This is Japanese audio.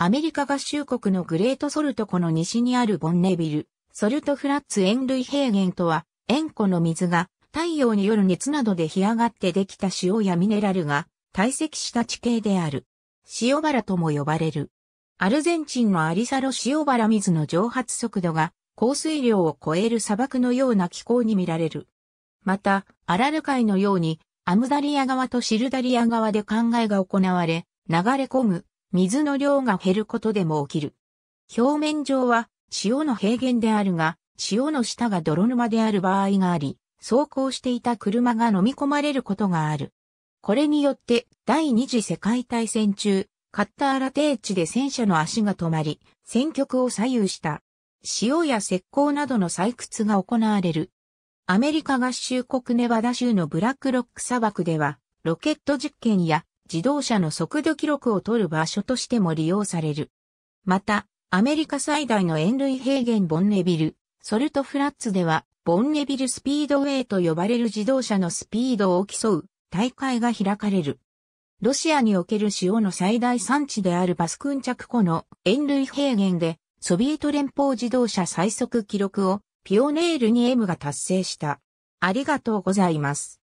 アメリカ合衆国のグレートソルト湖の西にあるボンネビル、ソルトフラッツ塩類平原とは、塩湖の水が太陽による熱などで干上がってできた塩やミネラルが堆積した地形である。塩原とも呼ばれる。アルゼンチンのアリサロ塩原水の蒸発速度が降水量を超える砂漠のような気候に見られる。また、アラル海のようにアムダリア側とシルダリア側で灌漑が行われ、流れ込む水の量が減ることでも起きる。表面上は塩の平原であるが、塩の下が泥沼である場合があり、走行していた車が飲み込まれることがある。これによって第二次世界大戦中、カッターラ低地で戦車の足が止まり、戦局を左右した。塩や石膏などの採掘が行われる。アメリカ合衆国ネバダ州のブラックロック砂漠では、ロケット実験や自動車の速度記録を取る場所としても利用される。また、アメリカ最大の塩類平原ボンネビル、ソルトフラッツでは、ボンネビルスピードウェイと呼ばれる自動車のスピードを競う大会が開かれる。ロシアにおける塩の最大産地であるバスクンチャク湖の塩類平原で、ソビエト連邦自動車最速記録をピオネールに M が達成した。ありがとうございます。